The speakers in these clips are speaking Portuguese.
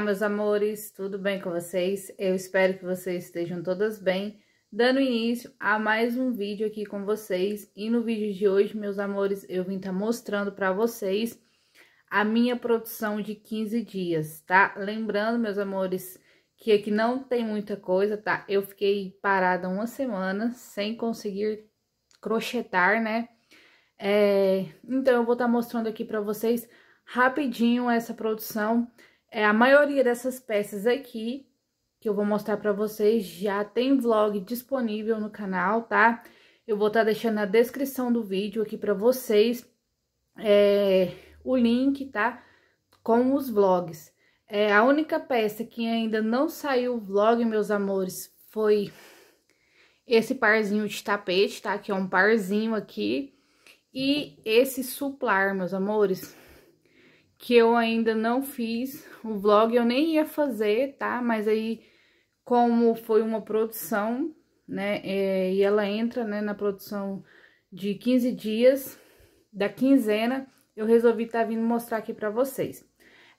Olá, meus amores, tudo bem com vocês? Eu espero que vocês estejam todas bem. Dando início a mais um vídeo aqui com vocês. E no vídeo de hoje, meus amores, eu vim estar tá mostrando para vocês a minha produção de 15 dias, tá? Lembrando, meus amores, que aqui não tem muita coisa, tá? Eu fiquei parada uma semana sem conseguir crochetar, né? É... Então, eu vou estar tá mostrando aqui para vocês rapidinho essa produção é, a maioria dessas peças aqui, que eu vou mostrar pra vocês, já tem vlog disponível no canal, tá? Eu vou estar tá deixando na descrição do vídeo aqui pra vocês é, o link, tá? Com os vlogs. É, a única peça que ainda não saiu vlog, meus amores, foi esse parzinho de tapete, tá? Que é um parzinho aqui. E esse suplar, meus amores, que eu ainda não fiz o vlog, eu nem ia fazer, tá? Mas aí, como foi uma produção, né, é, e ela entra, né, na produção de 15 dias, da quinzena, eu resolvi estar tá vindo mostrar aqui pra vocês.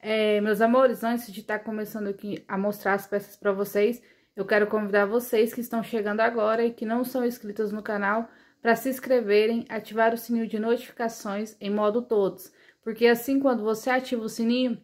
É, meus amores, antes de estar tá começando aqui a mostrar as peças pra vocês, eu quero convidar vocês que estão chegando agora e que não são inscritos no canal para se inscreverem, ativar o sininho de notificações em modo todos. Porque assim, quando você ativa o sininho,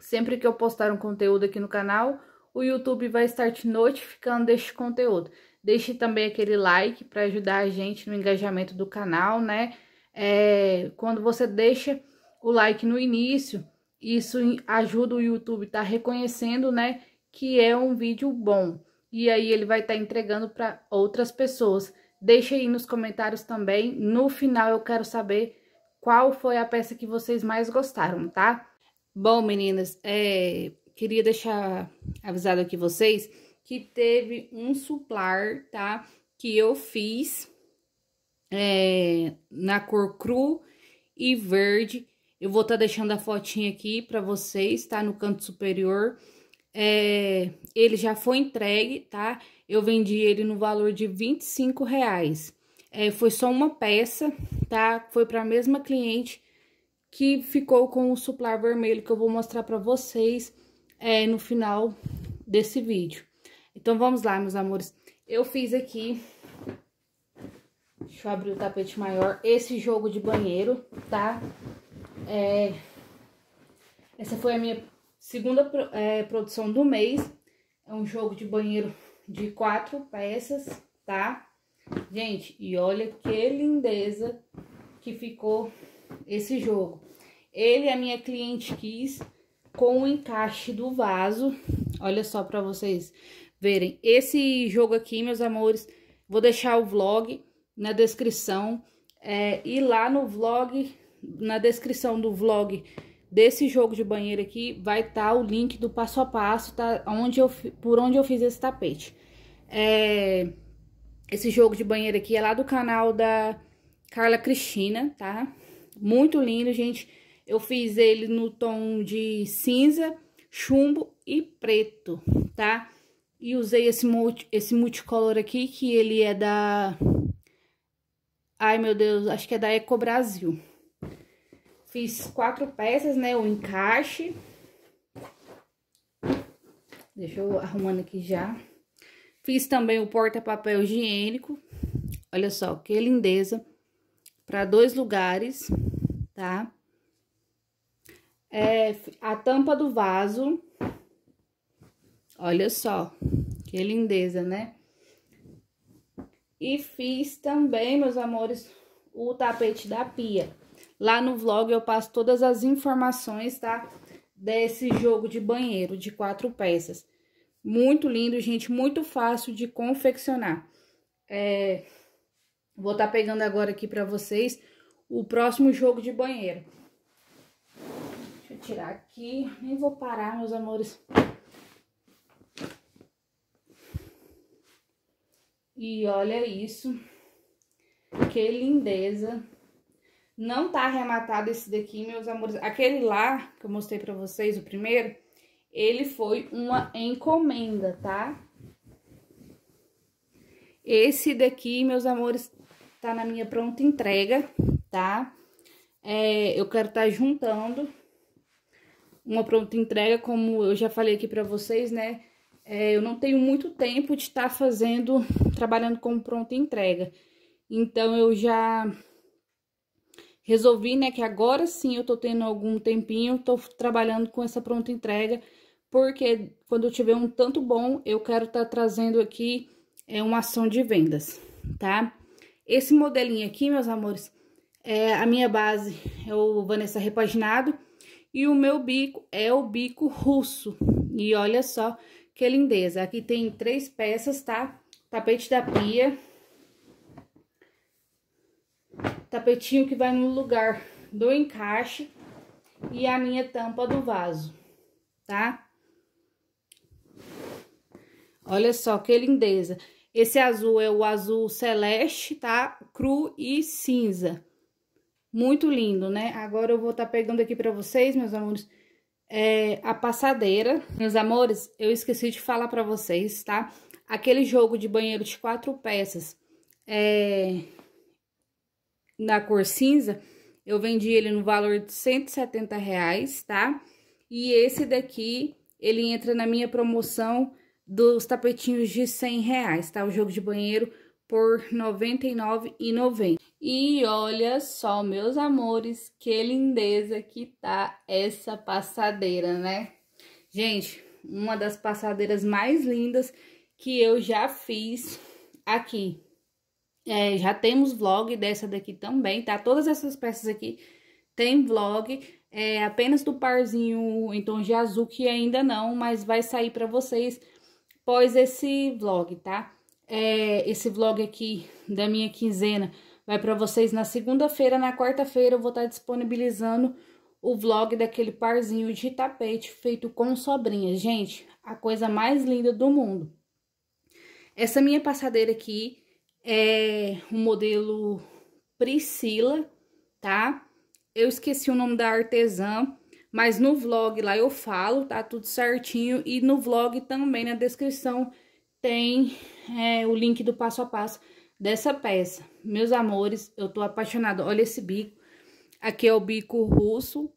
sempre que eu postar um conteúdo aqui no canal, o YouTube vai estar te notificando deste conteúdo. Deixe também aquele like para ajudar a gente no engajamento do canal, né? É, quando você deixa o like no início, isso ajuda o YouTube tá reconhecendo, né, que é um vídeo bom. E aí ele vai estar tá entregando para outras pessoas. deixe aí nos comentários também. No final eu quero saber qual foi a peça que vocês mais gostaram, tá? Bom, meninas, é, queria deixar avisado aqui vocês que teve um suplar, tá? Que eu fiz é, na cor cru e verde. Eu vou estar tá deixando a fotinha aqui para vocês, tá? No canto superior. É, ele já foi entregue, tá? Eu vendi ele no valor de 25 reais. É, foi só uma peça, tá? Foi para a mesma cliente que ficou com o suplar vermelho que eu vou mostrar para vocês é, no final desse vídeo. Então, vamos lá, meus amores. Eu fiz aqui... Deixa eu abrir o tapete maior. Esse jogo de banheiro, tá? É, essa foi a minha segunda é, produção do mês. É um jogo de banheiro de quatro peças, tá? Gente, e olha que lindeza que ficou esse jogo. Ele, a minha cliente quis, com o encaixe do vaso. Olha só para vocês verem. Esse jogo aqui, meus amores, vou deixar o vlog na descrição. É, e lá no vlog, na descrição do vlog desse jogo de banheiro aqui, vai estar tá o link do passo a passo, tá? Onde eu, por onde eu fiz esse tapete. É... Esse jogo de banheiro aqui é lá do canal da Carla Cristina, tá? Muito lindo, gente. Eu fiz ele no tom de cinza, chumbo e preto, tá? E usei esse, multi, esse multicolor aqui, que ele é da... Ai, meu Deus, acho que é da Eco Brasil. Fiz quatro peças, né? O encaixe. Deixa eu arrumando aqui já. Fiz também o porta-papel higiênico. Olha só, que lindeza. Para dois lugares, tá? É, a tampa do vaso. Olha só, que lindeza, né? E fiz também, meus amores, o tapete da pia. Lá no vlog eu passo todas as informações, tá? Desse jogo de banheiro de quatro peças. Muito lindo, gente, muito fácil de confeccionar. É, vou estar tá pegando agora aqui para vocês o próximo jogo de banheiro. Deixa eu tirar aqui, nem vou parar, meus amores. E olha isso, que lindeza. Não tá arrematado esse daqui, meus amores. Aquele lá que eu mostrei para vocês, o primeiro, ele foi uma encomenda, tá? Esse daqui, meus amores, tá na minha pronta entrega, tá? É, eu quero estar tá juntando uma pronta entrega, como eu já falei aqui pra vocês, né? É, eu não tenho muito tempo de estar tá fazendo, trabalhando com pronta entrega. Então, eu já resolvi, né, que agora sim eu tô tendo algum tempinho, tô trabalhando com essa pronta entrega porque quando eu tiver um tanto bom, eu quero estar tá trazendo aqui é, uma ação de vendas, tá? Esse modelinho aqui, meus amores, é a minha base é o Vanessa Repaginado e o meu bico é o bico russo. E olha só que lindeza. Aqui tem três peças, tá? Tapete da pia. Tapetinho que vai no lugar do encaixe e a minha tampa do vaso, tá? Olha só que lindeza. Esse azul é o azul celeste, tá? Cru e cinza. Muito lindo, né? Agora eu vou estar tá pegando aqui pra vocês, meus amores, é, a passadeira. Meus amores, eu esqueci de falar pra vocês, tá? Aquele jogo de banheiro de quatro peças é, na cor cinza, eu vendi ele no valor de 170 reais, tá? E esse daqui, ele entra na minha promoção dos tapetinhos de 100 reais, tá? O jogo de banheiro por R$ 99,90. E olha só, meus amores, que lindeza que tá essa passadeira, né? Gente, uma das passadeiras mais lindas que eu já fiz aqui. É, já temos vlog dessa daqui também, tá? Todas essas peças aqui tem vlog, é, apenas do parzinho em tom de azul que ainda não, mas vai sair para vocês pós esse vlog, tá? É, esse vlog aqui da minha quinzena vai para vocês na segunda-feira, na quarta-feira eu vou estar tá disponibilizando o vlog daquele parzinho de tapete feito com sobrinha. Gente, a coisa mais linda do mundo. Essa minha passadeira aqui é o modelo Priscila, tá? Eu esqueci o nome da artesã, mas no vlog lá eu falo, tá tudo certinho. E no vlog também na descrição tem é, o link do passo a passo dessa peça. Meus amores, eu tô apaixonada. Olha esse bico. Aqui é o bico russo.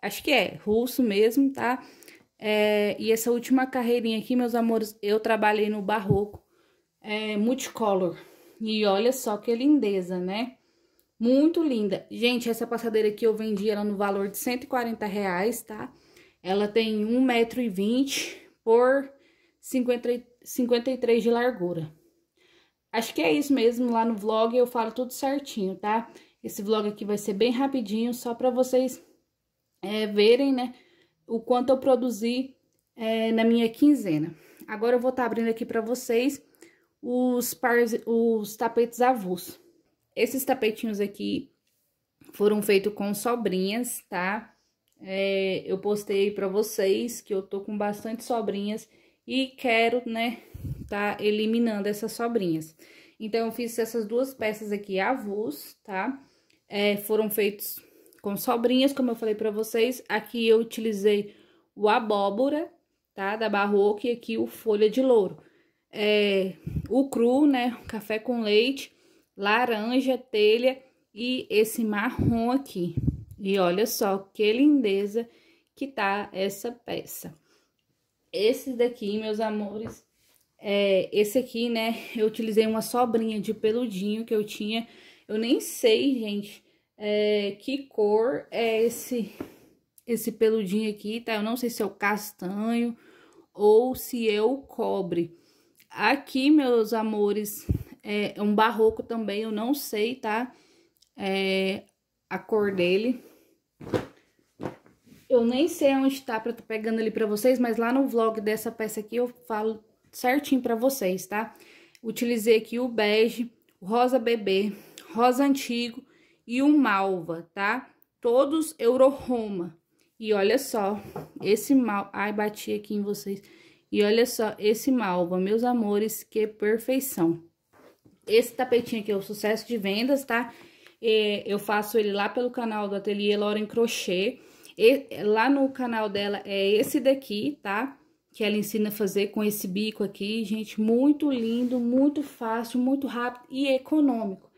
Acho que é russo mesmo, tá? É, e essa última carreirinha aqui, meus amores, eu trabalhei no barroco é, multicolor. E olha só que lindeza, né? Muito linda. Gente, essa passadeira aqui eu vendi ela no valor de 140 reais, tá? Ela tem 1,20m por 53 de largura. Acho que é isso mesmo, lá no vlog eu falo tudo certinho, tá? Esse vlog aqui vai ser bem rapidinho, só pra vocês é, verem, né, o quanto eu produzi é, na minha quinzena. Agora eu vou estar tá abrindo aqui pra vocês os, os tapetes avulsos. Esses tapetinhos aqui foram feitos com sobrinhas, tá? É, eu postei para vocês que eu tô com bastante sobrinhas e quero, né, tá eliminando essas sobrinhas. Então, eu fiz essas duas peças aqui avulso, tá? É, foram feitos com sobrinhas, como eu falei para vocês. Aqui eu utilizei o abóbora, tá? Da Barroca e aqui o folha de louro. É, o cru, né? Café com leite laranja, telha e esse marrom aqui. E olha só que lindeza que tá essa peça. Esse daqui, meus amores, é, esse aqui, né, eu utilizei uma sobrinha de peludinho que eu tinha. Eu nem sei, gente, é, que cor é esse, esse peludinho aqui, tá? Eu não sei se é o castanho ou se é o cobre. Aqui, meus amores, é, é um barroco também, eu não sei, tá? É, a cor dele. Eu nem sei onde tá pra tô pegando ele pra vocês, mas lá no vlog dessa peça aqui eu falo certinho pra vocês, tá? Utilizei aqui o bege, o rosa bebê, rosa antigo e o malva, tá? Todos Euro-Roma. E olha só, esse mal... Ai, bati aqui em vocês. E olha só, esse malva, meus amores, que perfeição. Esse tapetinho aqui é o sucesso de vendas, tá? E eu faço ele lá pelo canal do Ateliê em Crochê. E, lá no canal dela é esse daqui, tá? Que ela ensina a fazer com esse bico aqui, gente. Muito lindo, muito fácil, muito rápido e econômico.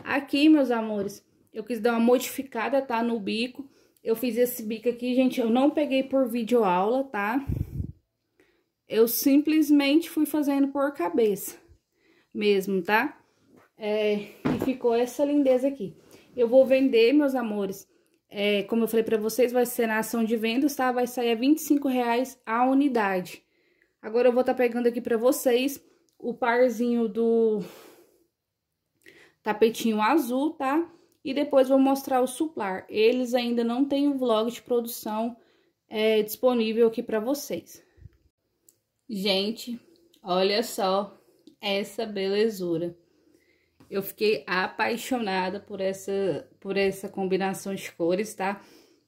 Aqui, meus amores, eu quis dar uma modificada, tá? No bico. Eu fiz esse bico aqui, gente, eu não peguei por vídeo aula, tá? Eu simplesmente fui fazendo por cabeça mesmo, tá? É, e ficou essa lindeza aqui. Eu vou vender, meus amores, é, como eu falei pra vocês, vai ser na ação de vendas, tá? Vai sair a 25 reais a unidade. Agora eu vou estar tá pegando aqui pra vocês o parzinho do tapetinho azul, tá? E depois vou mostrar o suplar. Eles ainda não têm o vlog de produção é, disponível aqui pra vocês. Gente, olha só essa belezura. Eu fiquei apaixonada por essa, por essa combinação de cores, tá?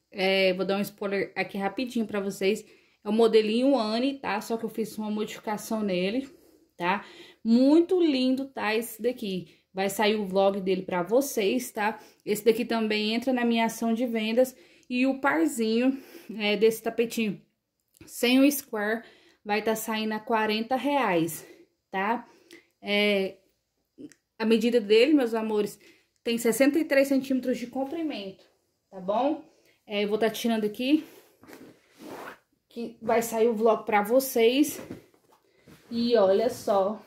É, vou dar um spoiler aqui rapidinho pra vocês. É o modelinho Anne, tá? Só que eu fiz uma modificação nele, tá? Muito lindo, tá? Esse daqui. Vai sair o vlog dele pra vocês, tá? Esse daqui também entra na minha ação de vendas. E o parzinho é, desse tapetinho sem o square vai estar tá saindo a 40 reais, tá? É, a medida dele, meus amores, tem 63 centímetros de comprimento, tá bom? É, eu vou estar tá tirando aqui, que vai sair o vlog pra vocês. E olha só,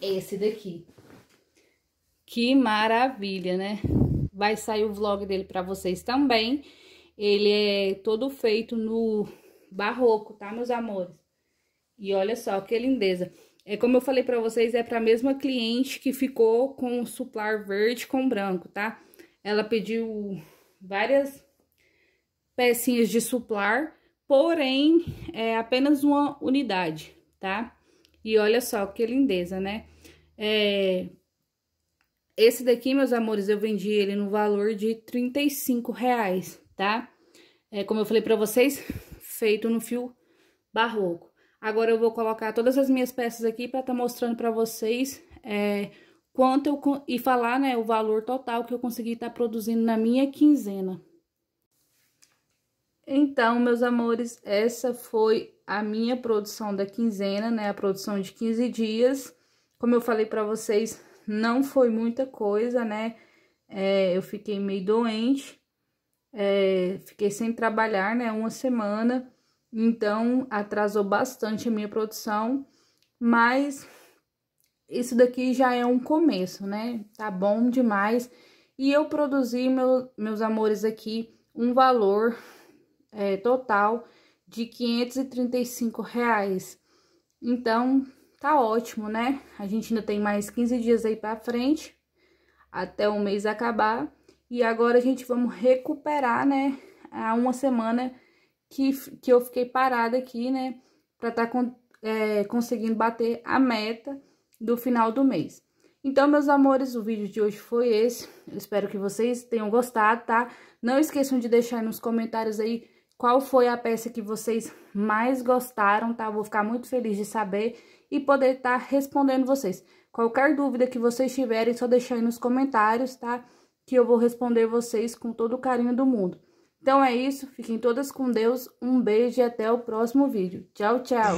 esse daqui. Que maravilha, né? Vai sair o vlog dele pra vocês também. Ele é todo feito no barroco, tá, meus amores? E olha só que lindeza. É como eu falei para vocês, é para a mesma cliente que ficou com o suplar verde com branco, tá? Ela pediu várias pecinhas de suplar, porém, é apenas uma unidade, tá? E olha só que lindeza, né? É... Esse daqui, meus amores, eu vendi ele no valor de 35 reais, tá? É, como eu falei para vocês, feito no fio barroco. Agora eu vou colocar todas as minhas peças aqui para estar tá mostrando para vocês é, quanto eu... E falar, né, o valor total que eu consegui estar tá produzindo na minha quinzena. Então, meus amores, essa foi a minha produção da quinzena, né? A produção de 15 dias. Como eu falei para vocês, não foi muita coisa, né? É, eu fiquei meio doente, é, fiquei sem trabalhar, né? Uma semana. Então, atrasou bastante a minha produção, mas isso daqui já é um começo, né? Tá bom demais. E eu produzi, meu, meus amores, aqui um valor é, total de 535 reais. Então, tá ótimo, né? A gente ainda tem mais 15 dias aí pra frente, até o mês acabar. E agora a gente vamos recuperar, né? Há uma semana que, que eu fiquei parada aqui, né? Para estar tá é, conseguindo bater a meta do final do mês. Então, meus amores, o vídeo de hoje foi esse. Eu espero que vocês tenham gostado, tá? Não esqueçam de deixar nos comentários aí qual foi a peça que vocês mais gostaram, tá? vou ficar muito feliz de saber e poder estar tá respondendo vocês. Qualquer dúvida que vocês tiverem, só deixar aí nos comentários, tá? Que eu vou responder vocês com todo o carinho do mundo. Então é isso, fiquem todas com Deus, um beijo e até o próximo vídeo. Tchau, tchau!